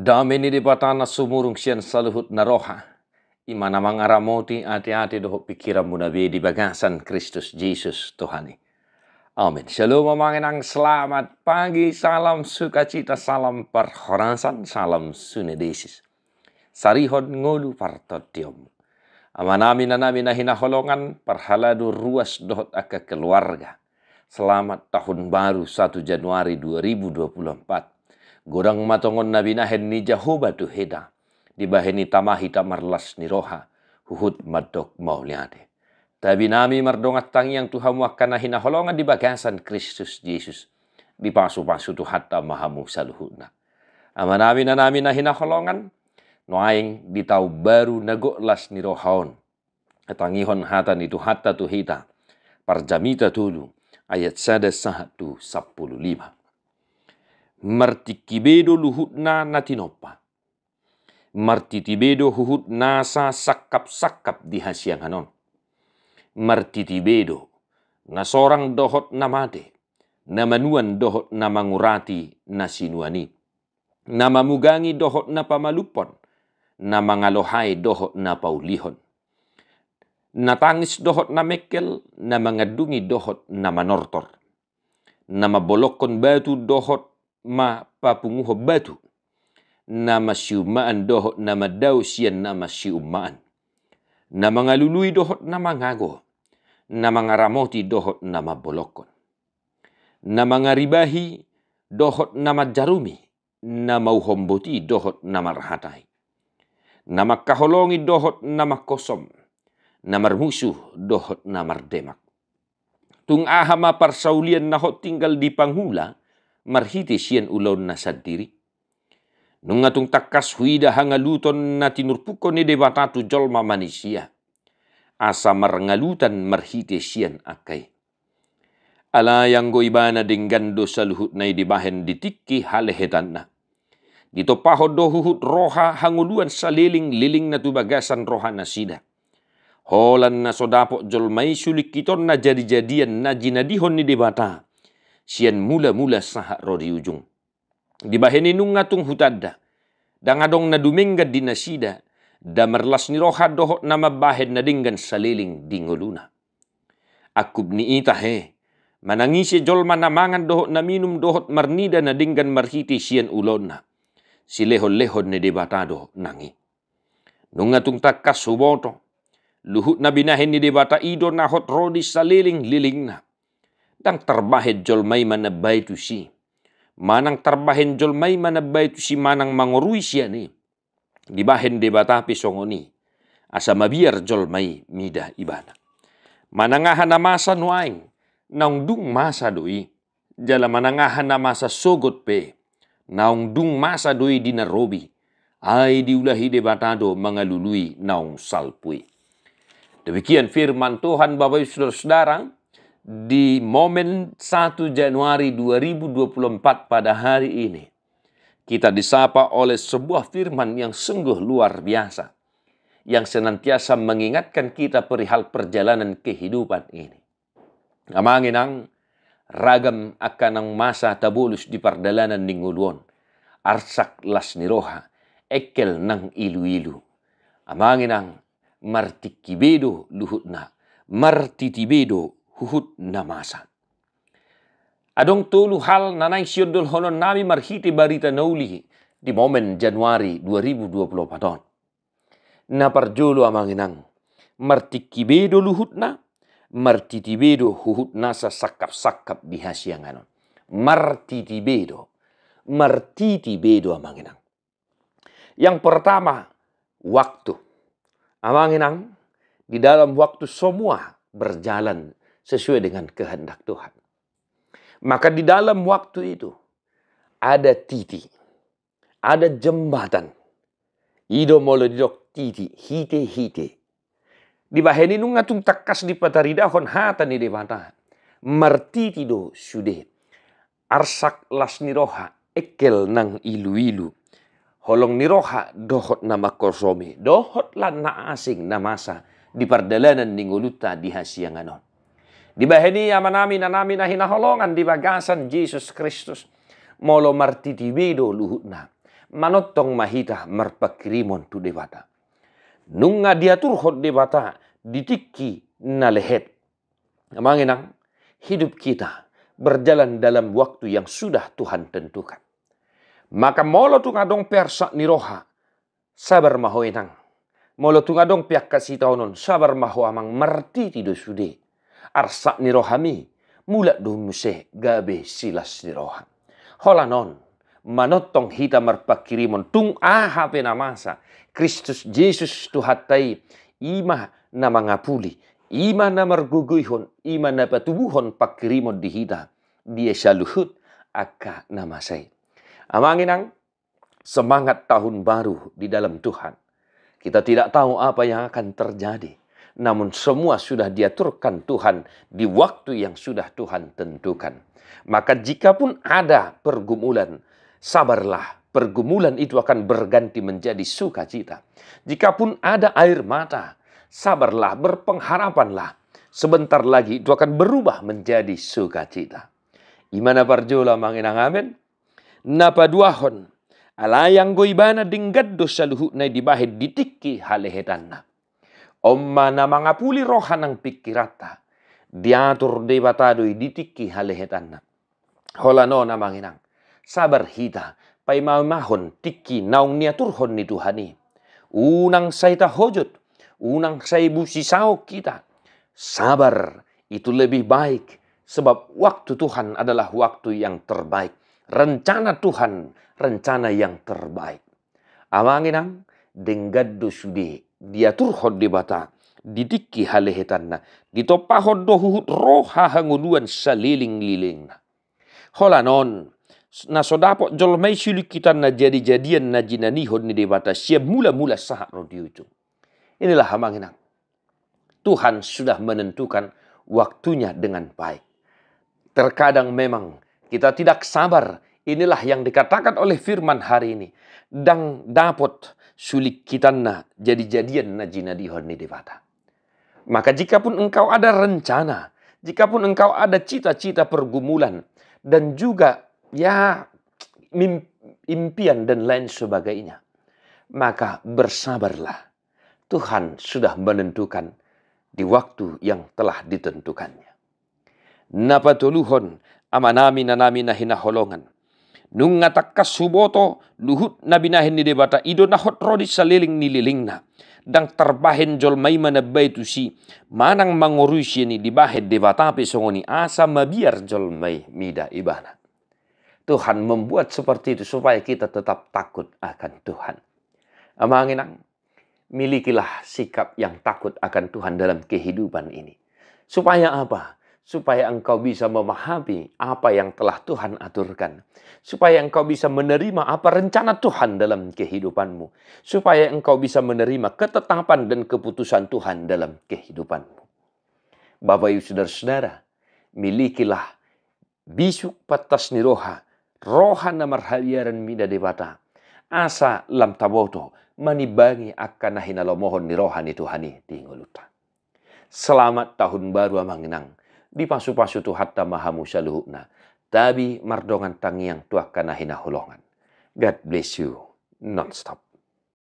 ni di batana sumurung sian saluhut naroha. Imana mangaramoti ati-ati doho pikiran nabi di bagasan Kristus Yesus Tuhani. Amin. Shalom memangenang selamat pagi, salam sukacita, salam perhorasan, salam sunedesis. Sarihon ngolu partotiom. na nanami na hinaholongan, perhaladu ruas doho aka keluarga. Selamat tahun baru 1 Januari 2024. Gorang matongon nabina hen ni Jehovah tu heda. Di tamahi tamarlas marlas ni roha. Huhut madok mauliade. Tapi nami mardongat tangi yang Tuhan wakana hina holongan di bagasan Kristus Yesus. Di pasu-pasu tu hatta mahamu saluhuna. Ama nami na nami na hina holongan. Noaing ditau baru baru nagoklas ni rohaon. Atangihon hata ni tu hatta tu hita. Parjamita tulu ayat sada sahat tu sapuluh lima martikkibeeɗo luhuɗna natinopa. noppa huhut nasa sakap sakap di hasiang hanon tibedo. na sorang dohot na mate na manuan dohot na mangurati na sinuani na mamugangi dohot na pamalupon na mangalohay dohot na paulihon na tangis dohot na mekel na mangadungi dohot na manortor na mabolokon batu dohot ma papungu hobatu nama siumaan dohot nama dausian nama siumaan nama ngalului dohot nama ngago nama ngaramoti dohot nama bolokon nama ngaribahi dohot nama jarumi nama uhomboti dohot nama rahatai nama kaholongi dohot nama kosom nama musuh dohot nama demak tung ahama parsaulian nahot tinggal di panghula marhiti sian ulon na sadiri. nung takas huida hanga luton na tinurpuko ni debatatu jolma manisia asa marngalutan marhiti sian akai ala yang goibana dengan dosa luhut nai dibahen ditikki halehetan na Dito pahodo huhut roha hanguluan saliling liling na tubagasan roha nasida. Holan na sodapok jolmai sulik kiton na jadi-jadian na jinadihon ni debatatu sian mula-mula sahak ro di ujung. Di baheni nung ngatung hutadda, dangadong na di dinasida, da merlas ni roha doho nama bahen na dinggan saliling dingoluna. Akub ni ita he, si jolma na mangan doho na minum dohot marnida na dinggan marhiti sian ulona. Si lehon-lehon ni debatado nangi. Nung tak kasuboto huboto, luhut na binahin ni debata ido na hot rodi saliling lilingna. Dang terbahet jolmai mana tu si. Manang terbahen jolmai mana tu si manang mangorui sia ya ni. Dibahen debatapi songoni. Asa mabiar jolmai midah ibadah. Manangahan masa nuaing. dung masa doi. Jala manangahan masa sogot pe. dung masa doi di dinarobi. Ai diulahi debatado mengalului naung salpui. Demikian firman Tuhan Bapak Ibu Saudara-saudara di momen 1 Januari 2024 pada hari ini, kita disapa oleh sebuah firman yang sungguh luar biasa, yang senantiasa mengingatkan kita perihal perjalanan kehidupan ini. Amanginang, ragam akan akanang masa tabulus di perdalanan ninguluan. arsak las niroha, ekel nang ilu-ilu. Amanginang, martikibedo luhutna, martitibedo huhut namasan. Adong tolu hal nanai siodol honon nami marhiti barita nauli di momen Januari 2024 don. Na parjolo amanginang martikibedo luhutna bedo huhutna sa sakap-sakap di hasianganon. martiti bedo amanginang. Yang pertama waktu. Amanginang di dalam waktu semua berjalan sesuai dengan kehendak Tuhan. Maka di dalam waktu itu ada titi, ada jembatan. Ido dok titi, hite-hite. Di baheni nungatung takas di patari hon hata di debata. Martiti do sude. Arsak las niroha ekel nang ilu-ilu. Holong niroha dohot nama kosomi. Dohot lan na asing namasa di pardalanan ninguluta di hasianganon. Dibaheni nami nanami, hinaholongan di bagasan Jesus Kristus. Molo marti di wido luhutna. Manottong mahita marpakrimon tu dewata. Nunga diatur hot dewata ditikki nalehet. amanginang, hidup kita berjalan dalam waktu yang sudah Tuhan tentukan. Maka molo tu ngadong persak niroha. Sabar mahoinang. Molo tu ngadong piak kasih taunon. Sabar maho amang marti tidak sude arsa ni rohami mula dum se gabe silas ni roha non, manotong hita marpakirimon tung aha penamasa Kristus Yesus tuhatai ima na mangapuli ima na marguguihon ima na patubuhon pakirimon dihita dia saluhut aka namasai amangin Amanginang semangat tahun baru di dalam Tuhan kita tidak tahu apa yang akan terjadi namun semua sudah diaturkan Tuhan di waktu yang sudah Tuhan tentukan. Maka jikapun ada pergumulan, sabarlah. Pergumulan itu akan berganti menjadi sukacita. Jikapun ada air mata, sabarlah, berpengharapanlah. Sebentar lagi itu akan berubah menjadi sukacita. Imana parjola manginang amin. Napa duahon. Alayang goibana dinggaddo saluhu nai dibahid ditikki halehetanna. Omma mga puli rohan ang pikirata Diatur debatadui ditiki halle na. Hola no manginang. Sabar hita. Pai mau mahon tikki naung nia turhon ni Tuhani. Unang saita hojot. Unang saibu sisao kita. Sabar itu lebih baik. Sebab waktu Tuhan adalah waktu yang terbaik. Rencana Tuhan, rencana yang terbaik. Amanginang, denggaddu sudi turhon di bata didiki Halehetan na ditoppa hoddo huhut roha hanguduan saliling lilingna hola non na sodapo jolmai silu kitan na jadi jadian na jinani ni debata siap mula mula sahak no ujung. inilah hamangina Tuhan sudah menentukan waktunya dengan baik terkadang memang kita tidak sabar inilah yang dikatakan oleh firman hari ini dan dapat Sulik kita nak jadi-jadian najina dihorni devata. Maka jika pun engkau ada rencana, jika pun engkau ada cita-cita pergumulan, dan juga ya impian dan lain sebagainya, maka bersabarlah. Tuhan sudah menentukan di waktu yang telah ditentukannya. Napa tuluhon amanami nanami nahina holongan. Nung kasuboto luhut nabinahin ni debata ido na hotrodi saliling liling na. Dang tarbahin jol mai mana baitu si manang mangorusi ni dibahid debata pe songoni asa mabiar jol mai mida ibana. Tuhan membuat seperti itu supaya kita tetap takut akan Tuhan. Amanginang, milikilah sikap yang takut akan Tuhan dalam kehidupan ini. Supaya apa? supaya engkau bisa memahami apa yang telah Tuhan aturkan, supaya engkau bisa menerima apa rencana Tuhan dalam kehidupanmu, supaya engkau bisa menerima ketetapan dan keputusan Tuhan dalam kehidupanmu. Bapak, ibu, saudara-saudara, milikilah bisuk patas niroha, rohana marhaliaran mida debata, asa lam taboto, manibangi akan nahinalo mohon nirohani Tuhani Selamat tahun baru amanginang. Di pasu pasu tu hatta mahamu saluhukna. Tabi mardongan tangiang yang kana kanahina hulongan. God bless you non-stop.